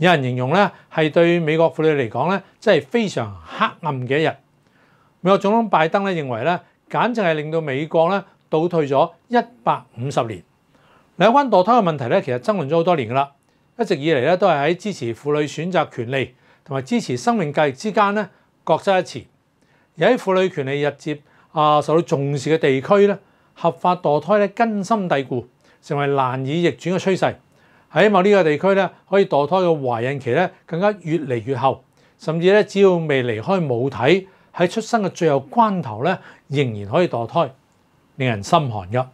有人形容咧，係對美國婦女嚟講咧，真係非常黑暗嘅一日。美國總統拜登咧認為咧，簡直係令到美國咧倒退咗一百五十年。另關墮胎嘅問題咧，其實爭論咗好多年噶啦，一直以嚟咧都係喺支持婦女選擇權利同埋支持生命界值之間咧各執一詞。而喺婦女權利日接啊受到重視嘅地區咧，合法墮胎咧根深蒂固，成為難以逆轉嘅趨勢。喺某呢個地區咧，可以墮胎嘅懷孕期咧更加越嚟越後，甚至咧只要未離開母體，喺出生嘅最後關頭咧仍然可以墮胎，令人心寒噶。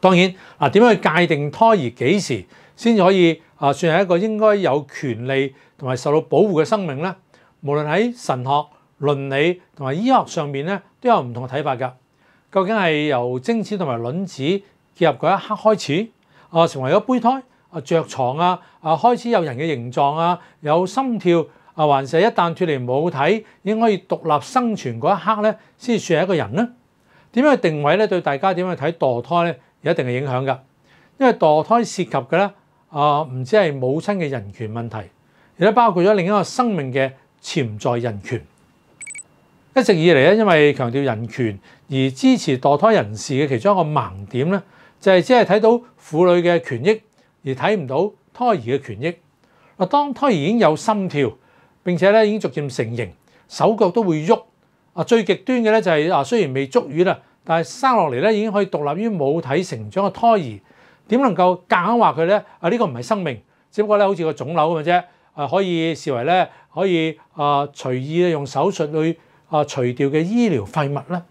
當然嗱，點樣去界定胎兒幾時先可以啊算係一個應該有權利同埋受到保護嘅生命咧？無論喺神學、倫理同埋醫學上面咧，都有唔同嘅睇法㗎。究竟係由精子同埋卵子結合嗰一刻開始啊，成為咗胚胎？啊！着床啊！啊，開始有人嘅形狀啊，有心跳啊，還是一旦脱離母體已經可以獨立生存嗰一刻咧，先算係一個人咧？點樣去定位咧？對大家點樣去睇墮胎咧，有一定嘅影響㗎。因為墮胎涉及嘅咧啊，唔止係母親嘅人權問題，亦都包括咗另一個生命嘅潛在人權。一直以嚟咧，因為強調人權而支持墮胎人士嘅其中一個盲點咧，就係只係睇到婦女嘅權益。而睇唔到胎兒嘅權益。嗱，當胎兒已經有心跳，並且咧已經逐漸成形，手腳都會喐。啊，最極端嘅咧就係啊，雖然未足月啦，但係生落嚟咧已經可以獨立於母體成長嘅胎兒，點能夠夾硬話佢咧啊呢個唔係生命，只不過咧好似個腫瘤咁嘅啫，啊可以視為咧可以啊隨意用手術去啊除掉嘅醫療廢物咧。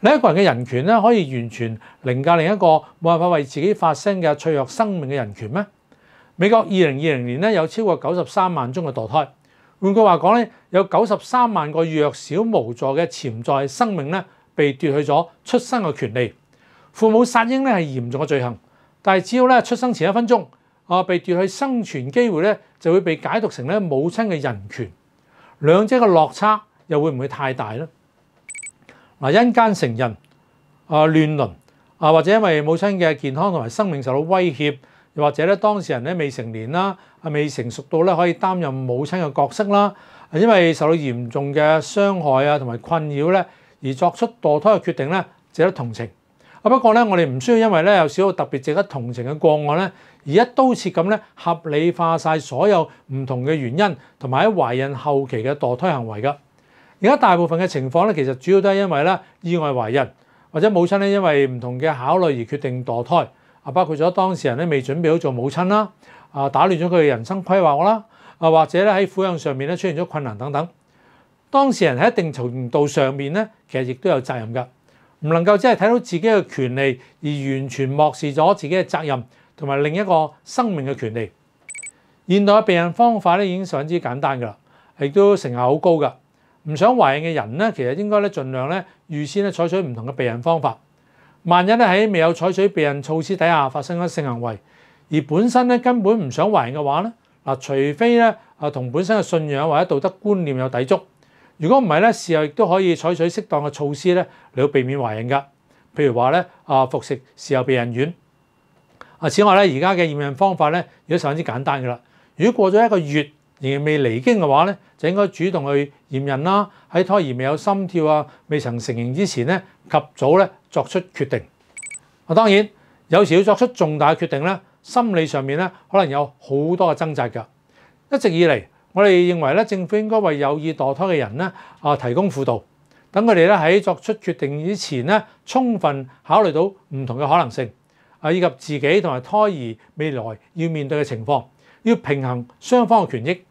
另一個人嘅人權咧，可以完全凌駕另一個冇辦法為自己發聲嘅脆弱生命嘅人權咩？美國二零二零年咧有超過九十三萬宗嘅墮胎，換句話講咧，有九十三萬個弱小無助嘅潛在生命咧，被奪去咗出生嘅權利。父母殺嬰咧係嚴重嘅罪行，但係只要咧出生前一分鐘啊被奪去生存機會咧，就會被解讀成咧母親嘅人權。兩者嘅落差又會唔會太大咧？嗱，因奸成人啊，亂倫啊，或者因為母親嘅健康同埋生命受到威脅，又或者咧當事人咧未成年啦，啊未成熟到咧可以擔任母親嘅角色啦，因為受到嚴重嘅傷害啊同埋困擾咧，而作出墮胎嘅決定咧，值得同情。啊不過咧，我哋唔需要因為咧有少少特別值得同情嘅個案咧，而一刀切咁咧合理化晒所有唔同嘅原因同埋喺懷孕後期嘅墮胎行為㗎。而家大部分嘅情況咧，其實主要都係因為咧意外懷孕，或者母親咧因為唔同嘅考慮而決定墮胎啊，包括咗當事人咧未準備好做母親啦，啊打亂咗佢嘅人生規劃啦，啊或者咧喺撫養上面咧出現咗困難等等，當事人喺一定程度上面咧，其實亦都有責任㗎，唔能夠只係睇到自己嘅權利而完全漠視咗自己嘅責任同埋另一個生命嘅權利。現代嘅避孕方法咧已經相當之簡單㗎啦，亦都成效好高㗎。唔想懷孕嘅人咧，其實應該咧盡量咧預先咧採取唔同嘅避孕方法。萬一咧喺未有採取避孕措施底下發生咗性行為，而本身咧根本唔想懷孕嘅話咧，嗱除非咧啊同本身嘅信仰或者道德觀念有抵觸，如果唔係咧，事后亦都可以採取適當嘅措施咧嚟到避免懷孕㗎。譬如話咧啊服食事后避孕丸。啊此外咧而家嘅驗孕方法咧亦都十分之簡單㗎啦。如果過咗一個月。仍然未離經嘅話咧，就應該主動去驗孕啦。喺胎兒未有心跳啊、未曾成形之前咧，及早咧作出決定。啊，當然有時要作出重大決定咧，心理上面咧可能有好多嘅掙扎㗎。一直以嚟，我哋認為咧，政府應該為有意墮胎嘅人咧啊提供輔導，等佢哋咧喺作出決定之前咧，充分考慮到唔同嘅可能性啊，以及自己同埋胎兒未來要面對嘅情況，要平衡雙方嘅權益。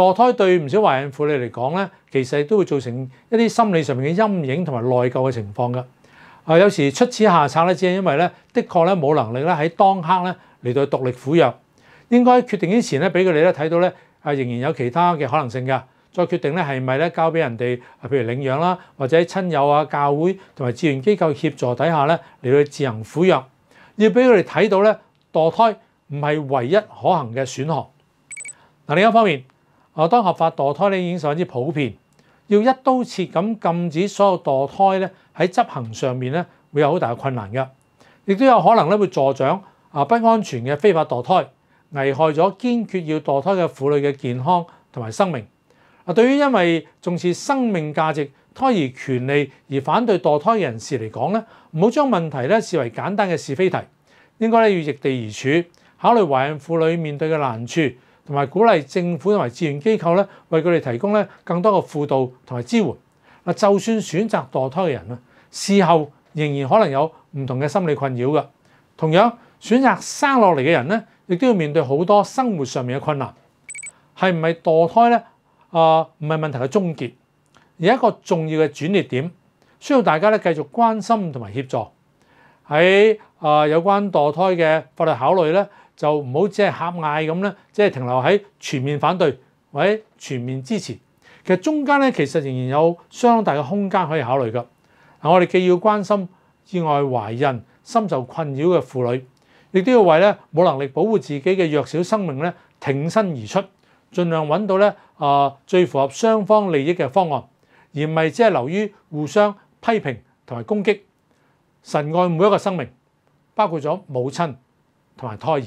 墮胎對唔少懷孕婦女嚟講咧，其實都會造成一啲心理上面嘅陰影同埋內疚嘅情況㗎。啊，有時出此下策咧，只係因為咧，的確咧冇能力咧喺當刻咧嚟到獨立撫養。應該決定之前咧，俾佢哋咧睇到咧，啊，仍然有其他嘅可能性㗎。再決定咧係咪咧交俾人哋啊，譬如領養啦，或者親友啊、教會同埋志願機構協助底下咧嚟到自行撫養。要俾佢哋睇到咧，墮胎唔係唯一可行嘅選項。嗱，另一方面。啊！當合法墮胎咧已經十分之普遍，要一刀切咁禁止所有墮胎咧喺執行上面咧會有好大嘅困難嘅，亦都有可能咧會助長啊不安全嘅非法墮胎，危害咗堅決要墮胎嘅婦女嘅健康同埋生命。啊，對於因為重視生命價值、胎兒權利而反對墮胎嘅人士嚟講咧，唔好將問題咧視為簡單嘅是非題，應該咧要逆地而處，考慮懷孕婦女面對嘅難處。同埋鼓勵政府同埋志願機構咧，為佢哋提供咧更多嘅輔導同埋支援。嗱，就算選擇墮胎嘅人啊，事後仍然可能有唔同嘅心理困擾嘅。同樣選擇生落嚟嘅人咧，亦都要面對好多生活上面嘅困難。係唔係墮胎咧？啊，唔係問題嘅終結，而一個重要嘅轉捩點，需要大家咧繼續關心同埋協助喺啊有關墮胎嘅法律考慮咧。就唔好只係喊嗌咁咧，即係停留喺全面反對或者全面支持。其實中間咧，其實仍然有相當大嘅空間可以考慮噶。嗱，我哋既要關心意外懷孕深受困擾嘅婦女，亦都要為咧冇能力保護自己嘅弱小生命咧挺身而出，盡量揾到咧啊最符合雙方利益嘅方案，而唔係只係留於互相批評同埋攻擊。神愛每一個生命，包括咗母親同埋胎兒。